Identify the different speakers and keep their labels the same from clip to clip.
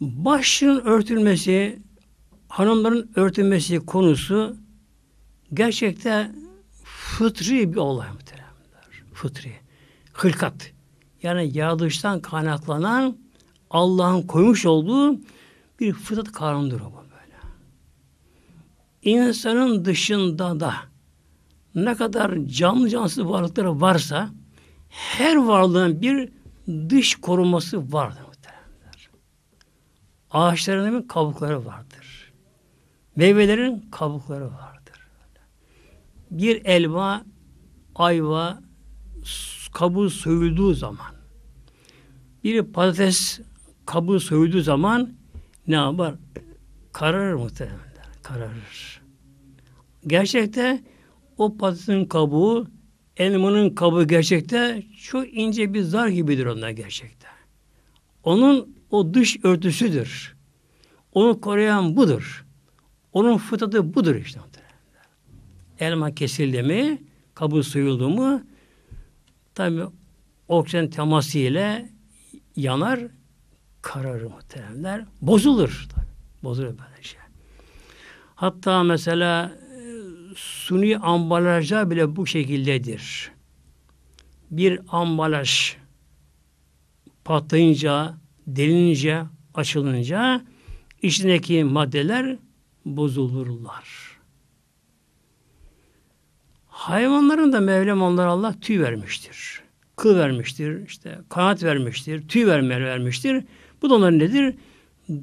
Speaker 1: Başının örtülmesi, hanımların örtülmesi konusu gerçekten fıtri bir olay muhteremler. Fıtri. Hılkat. Yani yaratılıştan kaynaklanan Allah'ın koymuş olduğu bir fıtrat kanunudur bu böyle. İnsanın dışında da ne kadar canlı cansız varlıkları varsa her varlığın bir dış koruması vardır. Ağaçlarının kabukları vardır. Meyvelerin kabukları vardır. Bir elma, ayva kabuğu soyulduğu zaman bir patates kabuğu soyulduğu zaman ne yapar? Kararır muhtemelen. Kararır. Gerçekte o patatesin kabuğu elmanın kabuğu gerçekte çok ince bir zar gibidir onlar gerçekten. Onun o dış örtüsüdür. Onu koruyan budur. Onun fıtratı budur işte. Elma kesildi mi, kabı soyuldu mu, tabi oksijen teması ile yanar, kararır muhteremler. Bozulur. Tabi. Bozulur böyle şey. Hatta mesela e, suni ambalajlar bile bu şekildedir. Bir ambalaj patlayınca delinince, açılınca içindeki maddeler bozulurlar. Hayvanların da Mevlam onlara Allah tüy vermiştir. Kıl vermiştir, işte kanat vermiştir, tüy vermeye vermiştir. Bu da onların nedir?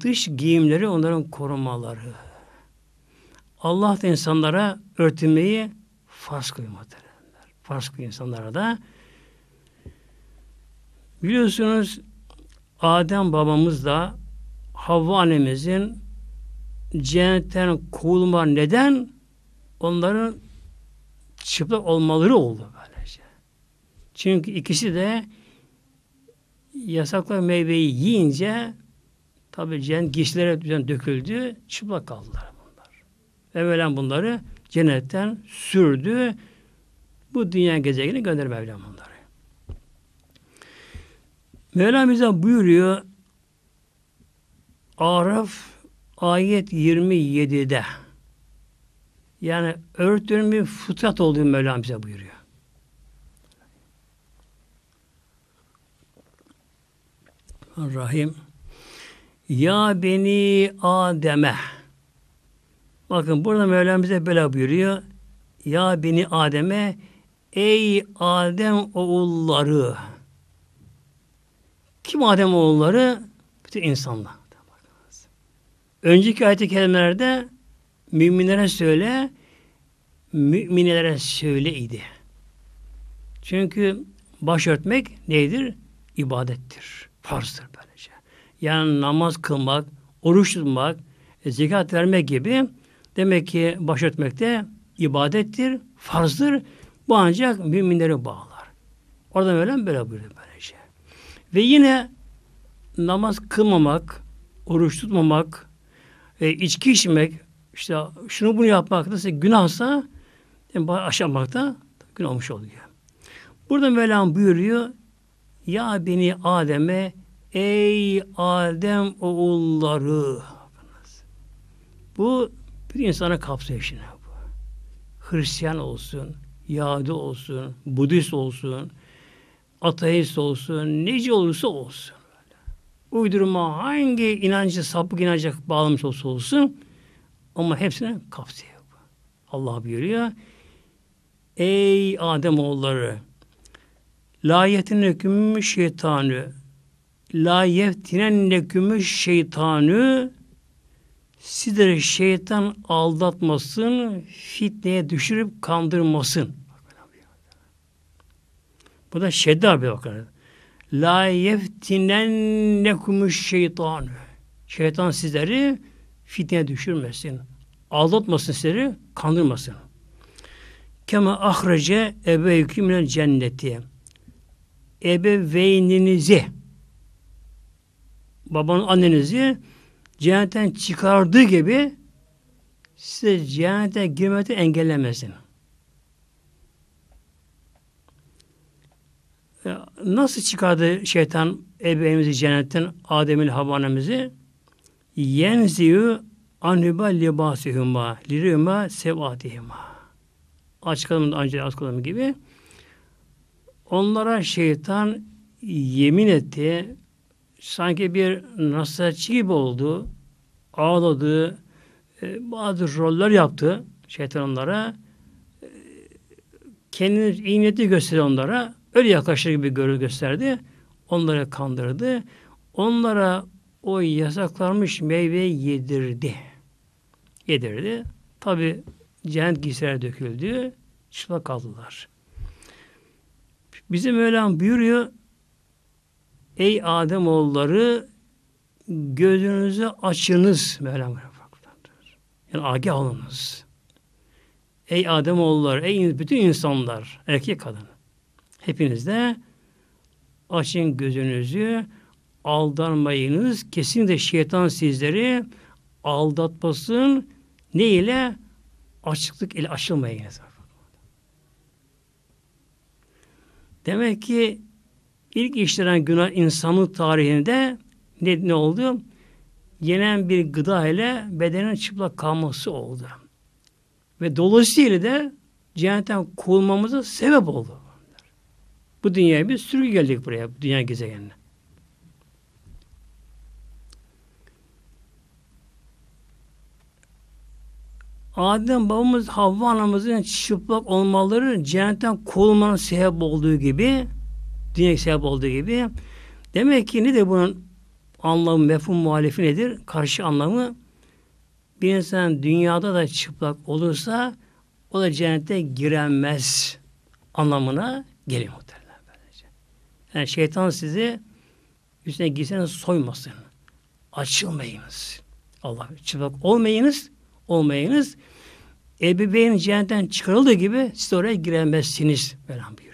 Speaker 1: Dış giyimleri onların korumaları. Allah da insanlara örtünmeyi farz kıymadır. Farz kıy insanlara da biliyorsunuz Adem babamız da Havva annemizin cennetten kovulma neden onların çıplak olmaları oldu böylece. Çünkü ikisi de yasaklı meyveyi yiyince tabi cennet gişlere döküldü, çıplak kaldılar bunlar. Evvelen bunları cennetten sürdü. Bu dünya gezegeni gönder Mevlam bunları. Mevlam bize buyuruyor Araf ayet 27'de yani örtünün bir fıtrat olduğunu Mevlam bize buyuruyor. Rahim Ya beni Adem'e Bakın burada Mevlam bize böyle buyuruyor. Ya beni Adem'e ey Adem oğulları kim Adem oğulları? Bütün insanlar. Önceki ayet-i kerimelerde müminlere söyle, müminlere söyle idi. Çünkü başörtmek nedir? İbadettir. Farzdır böylece. Yani namaz kılmak, oruç tutmak, e, zekat vermek gibi demek ki başörtmek de ibadettir, farzdır. Bu ancak müminleri bağlar. Oradan öyle böyle buyuruyor böylece. Ve yine namaz kılmamak, oruç tutmamak, e, içki içmek, işte şunu bunu yapmak da günahsa yani e, aşamak da günah olmuş oluyor. Burada Mevlam buyuruyor Ya beni Adem'e ey Adem oğulları bu bir insana kapsayışına bu. Hristiyan olsun, Yahudi olsun, Budist olsun, ateist olsun, neci olursa olsun. Uydurma hangi inancı, sapık inanca bağlamış olsa olsun ama hepsine kapsıyor. Allah buyuruyor. Ey Adem oğulları layetin hükmü şeytanı la yeftinennekümü şeytanı sizleri şeytan aldatmasın, fitneye düşürüp kandırmasın. O da şedda bir bakar. La yeftinennekumuş şeytan. Şeytan sizleri fitne düşürmesin. Aldatmasın sizleri, kandırmasın. Kema ahrece ebeykümüne cenneti. Ebeveyninizi babanın annenizi cennetten çıkardığı gibi size cennete girmekte engellemesin. nasıl çıkardı şeytan ebeğimizi cennetten Adem'il havanemizi? Yenziyu anhüba libasihuma lirüma sevatihuma. Açıkladım da önce açıkladığım gibi. Onlara şeytan yemin etti. Sanki bir nasihatçı gibi oldu. Ağladı. E, bazı roller yaptı şeytan onlara. E, kendini iyi niyeti gösterdi onlara öyle yaklaşır gibi görür gösterdi. Onları kandırdı. Onlara o yasaklanmış meyveyi yedirdi. Yedirdi. Tabi cehennet giysiler döküldü. Çıplak kaldılar. Bizim Mevlam buyuruyor Ey Adem oğulları gözünüzü açınız Mevlam Yani agah olunuz. Ey Adem oğulları, ey bütün insanlar, erkek kadın. Hepiniz de açın gözünüzü, aldanmayınız. de şeytan sizleri aldatmasın. Ne ile? Açıklık ile aşılmayınız. Demek ki ilk işlenen günah insanlık tarihinde ne, ne oldu? Yenen bir gıda ile bedenin çıplak kalması oldu. Ve dolayısıyla da cehennetten kovulmamıza sebep oldu. Bu dünyaya bir sürgü geldik buraya, bu dünya gezegenine. Adem babamız Havva anamızın çıplak olmaları cennetten kovulmanın sebep olduğu gibi dünya sebep olduğu gibi demek ki ne de bunun anlamı, mefhum muhalifi nedir? Karşı anlamı bir insan dünyada da çıplak olursa o da cennete giremez anlamına geliyor muhtemelen. Yani şeytan sizi üstüne giyseniz soymasın. Açılmayınız. Allah çıplak olmayınız. Olmayınız. Ebeveyn cehennetten çıkarıldığı gibi siz oraya giremezsiniz. Velhamdülillah.